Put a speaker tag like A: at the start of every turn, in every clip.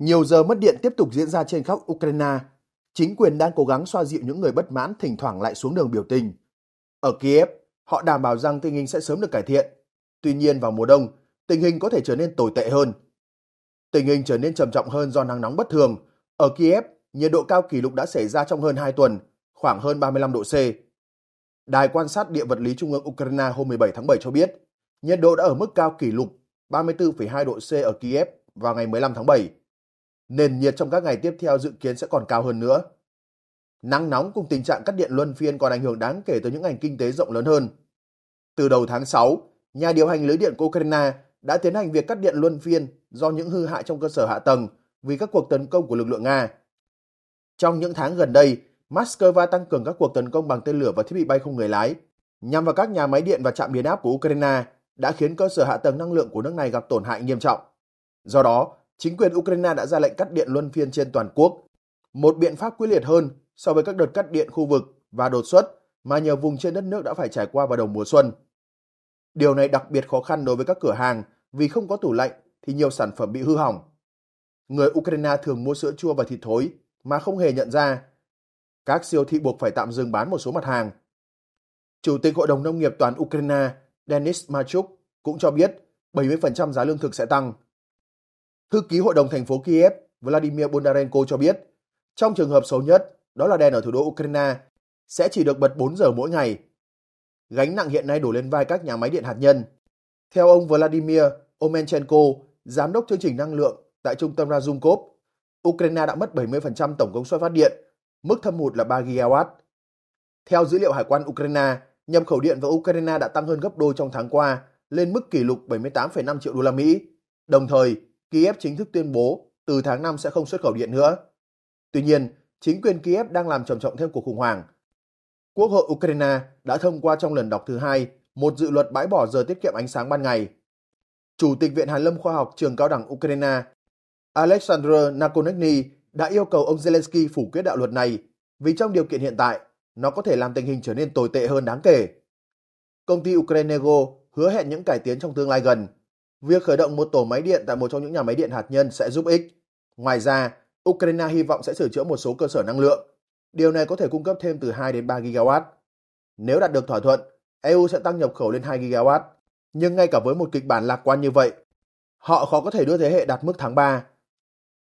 A: Nhiều giờ mất điện tiếp tục diễn ra trên khắp Ukraine. Chính quyền đang cố gắng xoa dịu những người bất mãn thỉnh thoảng lại xuống đường biểu tình. Ở Kiev, họ đảm bảo rằng tình hình sẽ sớm được cải thiện. Tuy nhiên vào mùa đông, tình hình có thể trở nên tồi tệ hơn. Tình hình trở nên trầm trọng hơn do nắng nóng bất thường. Ở Kiev, nhiệt độ cao kỷ lục đã xảy ra trong hơn 2 tuần, khoảng hơn 35 độ C. Đài quan sát địa vật lý trung ương Ukraine hôm 17 tháng 7 cho biết, nhiệt độ đã ở mức cao kỷ lục 34,2 độ C ở Kiev vào ngày 15 tháng 7 nền nhiệt trong các ngày tiếp theo dự kiến sẽ còn cao hơn nữa. Nắng nóng cùng tình trạng cắt điện luân phiên còn ảnh hưởng đáng kể tới những ngành kinh tế rộng lớn hơn. Từ đầu tháng 6, nhà điều hành lưới điện của Ukraine đã tiến hành việc cắt điện luân phiên do những hư hại trong cơ sở hạ tầng vì các cuộc tấn công của lực lượng Nga. Trong những tháng gần đây, Moscow tăng cường các cuộc tấn công bằng tên lửa và thiết bị bay không người lái nhằm vào các nhà máy điện và trạm biến áp của Ukraine đã khiến cơ sở hạ tầng năng lượng của nước này gặp tổn hại nghiêm trọng. Do đó, chính quyền Ukraine đã ra lệnh cắt điện luân phiên trên toàn quốc, một biện pháp quyết liệt hơn so với các đợt cắt điện khu vực và đột xuất mà nhiều vùng trên đất nước đã phải trải qua vào đầu mùa xuân. Điều này đặc biệt khó khăn đối với các cửa hàng vì không có tủ lạnh thì nhiều sản phẩm bị hư hỏng. Người Ukraine thường mua sữa chua và thịt thối mà không hề nhận ra. Các siêu thị buộc phải tạm dừng bán một số mặt hàng. Chủ tịch Hội đồng Nông nghiệp toàn Ukraine Denis Machuk cũng cho biết 70% giá lương thực sẽ tăng Thư ký Hội đồng thành phố Kiev Vladimir Bondarenko cho biết, trong trường hợp xấu nhất, đó là đèn ở thủ đô Ukraine sẽ chỉ được bật 4 giờ mỗi ngày. Gánh nặng hiện nay đổ lên vai các nhà máy điện hạt nhân. Theo ông Vladimir Omenchenko, giám đốc chương trình năng lượng tại trung tâm Razumkov, Ukraine đã mất 70% tổng công suất phát điện, mức thâm hụt là 3 GW. Theo dữ liệu hải quan Ukraine, nhập khẩu điện vào Ukraine đã tăng hơn gấp đôi trong tháng qua, lên mức kỷ lục 78,5 triệu đô la Mỹ. Đồng thời, Kiev chính thức tuyên bố từ tháng 5 sẽ không xuất khẩu điện nữa. Tuy nhiên, chính quyền Kiev đang làm trầm trọng thêm cuộc khủng hoảng. Quốc hội Ukraine đã thông qua trong lần đọc thứ hai một dự luật bãi bỏ giờ tiết kiệm ánh sáng ban ngày. Chủ tịch Viện Hàn lâm Khoa học Trường Cao đẳng Ukraine Alexander Nakonechny đã yêu cầu ông Zelensky phủ quyết đạo luật này vì trong điều kiện hiện tại, nó có thể làm tình hình trở nên tồi tệ hơn đáng kể. Công ty Ukrainego hứa hẹn những cải tiến trong tương lai gần – Việc khởi động một tổ máy điện tại một trong những nhà máy điện hạt nhân sẽ giúp ích. Ngoài ra, Ukraine hy vọng sẽ sửa chữa một số cơ sở năng lượng. Điều này có thể cung cấp thêm từ 2 đến 3 gigawatt. Nếu đạt được thỏa thuận, EU sẽ tăng nhập khẩu lên 2 gigawatt. Nhưng ngay cả với một kịch bản lạc quan như vậy, họ khó có thể đưa thế hệ đạt mức tháng 3.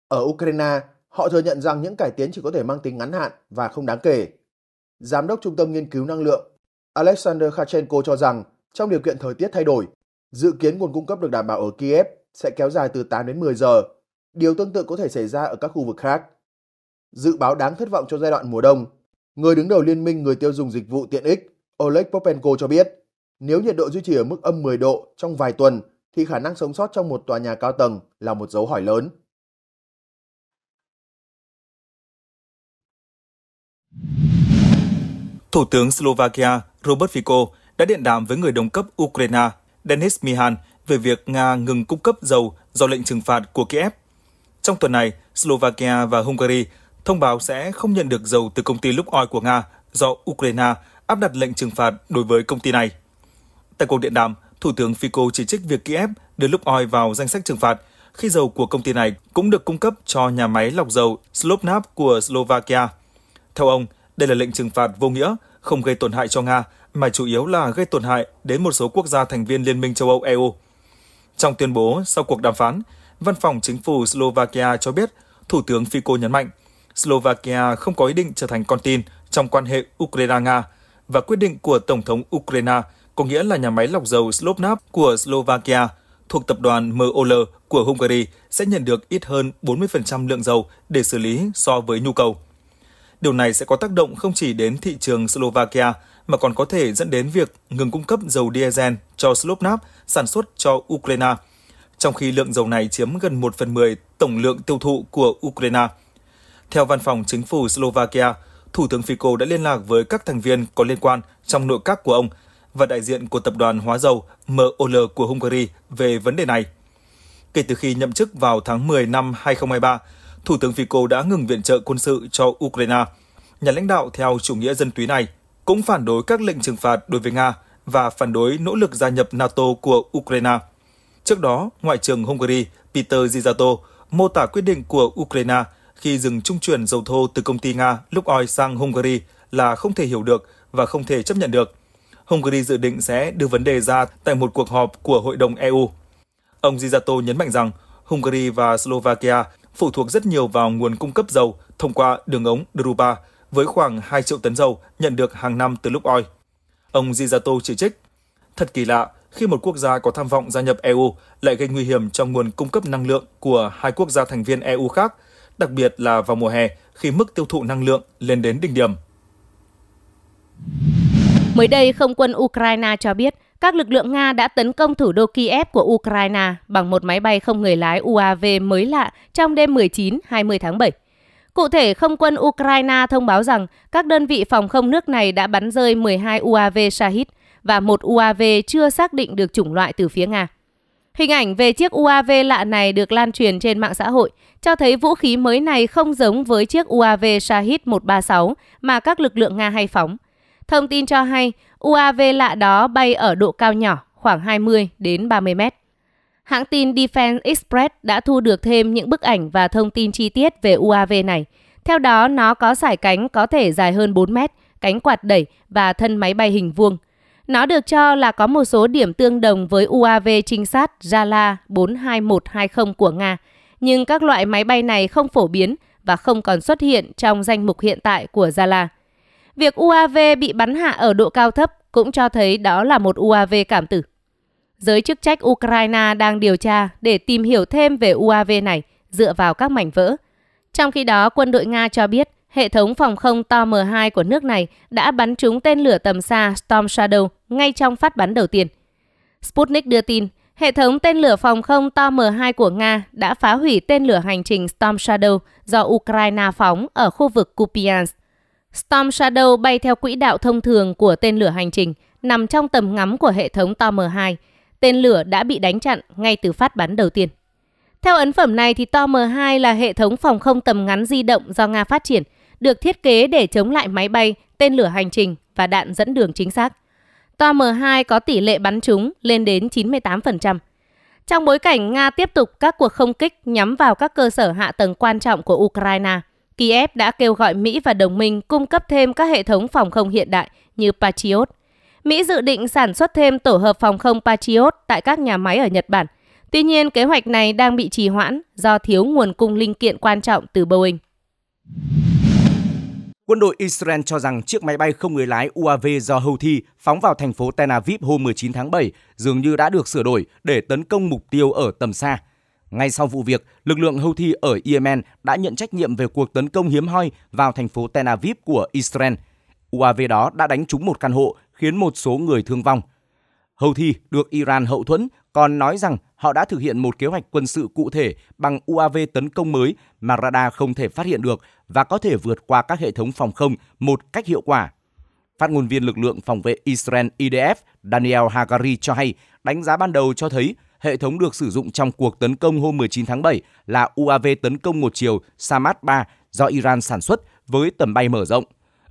A: Ở Ukraine, họ thừa nhận rằng những cải tiến chỉ có thể mang tính ngắn hạn và không đáng kể. Giám đốc Trung tâm Nghiên cứu Năng lượng Alexander Khachenko cho rằng trong điều kiện thời tiết thay đổi, Dự kiến nguồn cung cấp được đảm bảo ở Kiev sẽ kéo dài từ 8 đến 10 giờ. Điều tương tự có thể xảy ra ở các khu vực khác. Dự báo đáng thất vọng cho giai đoạn mùa đông, người đứng đầu Liên minh Người tiêu dùng dịch vụ tiện ích Oleg Popenko cho biết, nếu nhiệt độ duy trì ở mức âm 10 độ trong vài tuần thì khả năng sống sót trong một tòa nhà cao tầng là một dấu hỏi lớn.
B: Thủ tướng Slovakia Robert Fico đã điện đàm với người đồng cấp Ukraine Denis Mihan về việc Nga ngừng cung cấp dầu do lệnh trừng phạt của Kiev. Trong tuần này, Slovakia và Hungary thông báo sẽ không nhận được dầu từ công ty Lukoil của Nga do Ukraine áp đặt lệnh trừng phạt đối với công ty này. Tại cuộc điện đàm, Thủ tướng Fico chỉ trích việc Kiev đưa Lukoil vào danh sách trừng phạt khi dầu của công ty này cũng được cung cấp cho nhà máy lọc dầu Slovnaf của Slovakia. Theo ông, đây là lệnh trừng phạt vô nghĩa, không gây tổn hại cho Nga mà chủ yếu là gây tổn hại đến một số quốc gia thành viên Liên minh châu Âu EU. Trong tuyên bố sau cuộc đàm phán, Văn phòng Chính phủ Slovakia cho biết Thủ tướng Fico nhấn mạnh Slovakia không có ý định trở thành con tin trong quan hệ Ukraine-Nga và quyết định của Tổng thống Ukraine có nghĩa là nhà máy lọc dầu Slovnaft của Slovakia thuộc tập đoàn MOL của Hungary sẽ nhận được ít hơn 40% lượng dầu để xử lý so với nhu cầu. Điều này sẽ có tác động không chỉ đến thị trường Slovakia mà còn có thể dẫn đến việc ngừng cung cấp dầu diesel cho Slovnaft sản xuất cho Ukraine, trong khi lượng dầu này chiếm gần 1 phần 10 tổng lượng tiêu thụ của Ukraine. Theo văn phòng chính phủ Slovakia, Thủ tướng Fico đã liên lạc với các thành viên có liên quan trong nội các của ông và đại diện của tập đoàn hóa dầu MOL của Hungary về vấn đề này. Kể từ khi nhậm chức vào tháng 10 năm 2023, Thủ tướng Fico đã ngừng viện trợ quân sự cho Ukraine. Nhà lãnh đạo theo chủ nghĩa dân túy này cũng phản đối các lệnh trừng phạt đối với Nga và phản đối nỗ lực gia nhập NATO của Ukraine. Trước đó, Ngoại trưởng Hungary Peter Zizato mô tả quyết định của Ukraine khi dừng trung chuyển dầu thô từ công ty Nga lúc oi sang Hungary là không thể hiểu được và không thể chấp nhận được. Hungary dự định sẽ đưa vấn đề ra tại một cuộc họp của Hội đồng EU. Ông Zizato nhấn mạnh rằng Hungary và Slovakia phụ thuộc rất nhiều vào nguồn cung cấp dầu thông qua đường ống Drupa, với khoảng 2 triệu tấn dầu nhận được hàng năm từ lúc oi. Ông Zizato chỉ trích, thật kỳ lạ khi một quốc gia có tham vọng gia nhập EU lại gây nguy hiểm cho nguồn cung cấp năng lượng của hai quốc gia thành viên EU khác, đặc biệt là vào mùa hè khi mức tiêu thụ năng lượng lên đến đỉnh điểm.
C: Mới đây, không quân Ukraine cho biết các lực lượng Nga đã tấn công thủ đô Kiev của Ukraine bằng một máy bay không người lái UAV mới lạ trong đêm 19-20 tháng 7. Cụ thể, không quân Ukraine thông báo rằng các đơn vị phòng không nước này đã bắn rơi 12 UAV Shahid và một UAV chưa xác định được chủng loại từ phía Nga. Hình ảnh về chiếc UAV lạ này được lan truyền trên mạng xã hội, cho thấy vũ khí mới này không giống với chiếc UAV Shahid 136 mà các lực lượng Nga hay phóng. Thông tin cho hay, UAV lạ đó bay ở độ cao nhỏ, khoảng 20 đến 30 mét. Hãng tin Defense Express đã thu được thêm những bức ảnh và thông tin chi tiết về UAV này. Theo đó, nó có sải cánh có thể dài hơn 4 mét, cánh quạt đẩy và thân máy bay hình vuông. Nó được cho là có một số điểm tương đồng với UAV trinh sát Jala 42120 của Nga, nhưng các loại máy bay này không phổ biến và không còn xuất hiện trong danh mục hiện tại của Jala. Việc UAV bị bắn hạ ở độ cao thấp cũng cho thấy đó là một UAV cảm tử. Giới chức trách Ukraine đang điều tra để tìm hiểu thêm về UAV này dựa vào các mảnh vỡ. Trong khi đó, quân đội Nga cho biết hệ thống phòng không TOM-2 của nước này đã bắn trúng tên lửa tầm xa Storm Shadow ngay trong phát bắn đầu tiên. Sputnik đưa tin, hệ thống tên lửa phòng không TOM-2 của Nga đã phá hủy tên lửa hành trình Storm Shadow do Ukraine phóng ở khu vực Kupiansk. Storm Shadow bay theo quỹ đạo thông thường của tên lửa hành trình, nằm trong tầm ngắm của hệ thống TOM-2, tên lửa đã bị đánh chặn ngay từ phát bắn đầu tiên. Theo ấn phẩm này thì TOM-2 là hệ thống phòng không tầm ngắn di động do Nga phát triển, được thiết kế để chống lại máy bay, tên lửa hành trình và đạn dẫn đường chính xác. TOM-2 có tỷ lệ bắn trúng lên đến 98%. Trong bối cảnh Nga tiếp tục các cuộc không kích nhắm vào các cơ sở hạ tầng quan trọng của Ukraine, Kiev đã kêu gọi Mỹ và đồng minh cung cấp thêm các hệ thống phòng không hiện đại như Patriot – Mỹ dự định sản xuất thêm tổ hợp phòng không Patriot tại các nhà máy ở Nhật Bản. Tuy nhiên, kế hoạch này đang bị trì hoãn do thiếu nguồn cung linh kiện quan trọng từ Boeing.
D: Quân đội Israel cho rằng chiếc máy bay không người lái UAV do Houthi phóng vào thành phố Tel Aviv hôm 19 tháng 7 dường như đã được sửa đổi để tấn công mục tiêu ở tầm xa. Ngay sau vụ việc, lực lượng Houthi ở Yemen đã nhận trách nhiệm về cuộc tấn công hiếm hoi vào thành phố Tel Aviv của Israel. UAV đó đã đánh trúng một căn hộ khiến một số người thương vong. Hầu thi được Iran hậu thuẫn còn nói rằng họ đã thực hiện một kế hoạch quân sự cụ thể bằng UAV tấn công mới mà radar không thể phát hiện được và có thể vượt qua các hệ thống phòng không một cách hiệu quả. Phát ngôn viên lực lượng phòng vệ Israel IDF Daniel Hagari cho hay, đánh giá ban đầu cho thấy hệ thống được sử dụng trong cuộc tấn công hôm 19 tháng 7 là UAV tấn công một chiều Samad 3 do Iran sản xuất với tầm bay mở rộng.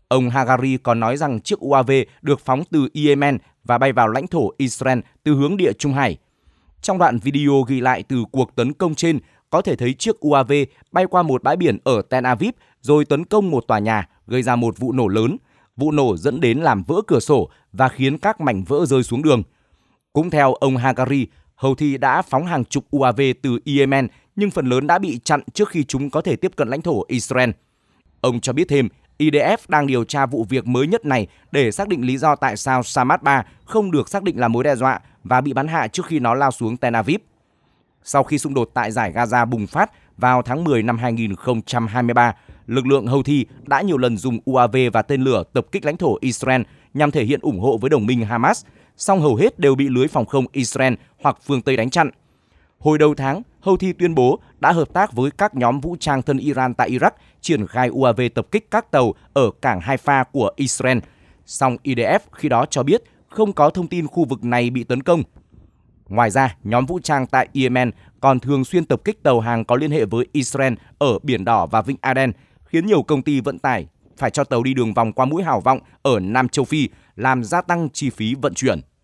D: Ông Hagari còn nói rằng chiếc UAV được phóng từ Yemen và bay vào lãnh thổ Israel từ hướng địa Trung Hải. Trong đoạn video ghi lại từ cuộc tấn công trên, có thể thấy chiếc UAV bay qua một bãi biển ở Tel Aviv rồi tấn công một tòa nhà, gây ra một vụ nổ lớn. Vụ nổ dẫn đến làm vỡ cửa sổ và khiến các mảnh vỡ rơi xuống đường. Cũng theo ông Hagari, thi đã phóng hàng chục UAV từ Yemen nhưng phần lớn đã bị chặn trước khi chúng có thể tiếp cận lãnh thổ Israel. Ông cho biết thêm, IDF đang điều tra vụ việc mới nhất này để xác định lý do tại sao Samad 3 không được xác định là mối đe dọa và bị bắn hạ trước khi nó lao xuống Tel Aviv. Sau khi xung đột tại giải Gaza bùng phát vào tháng 10 năm 2023, lực lượng Houthi đã nhiều lần dùng UAV và tên lửa tập kích lãnh thổ Israel nhằm thể hiện ủng hộ với đồng minh Hamas, song hầu hết đều bị lưới phòng không Israel hoặc phương Tây đánh chặn. Hồi đầu tháng, Houthi tuyên bố đã hợp tác với các nhóm vũ trang thân Iran tại Iraq triển khai UAV tập kích các tàu ở cảng Haifa của Israel. Song IDF khi đó cho biết không có thông tin khu vực này bị tấn công. Ngoài ra, nhóm vũ trang tại Yemen còn thường xuyên tập kích tàu hàng có liên hệ với Israel ở Biển Đỏ và Vịnh Aden, khiến nhiều công ty vận tải phải cho tàu đi đường vòng qua mũi Hảo Vọng ở Nam Châu Phi, làm gia tăng chi phí vận chuyển.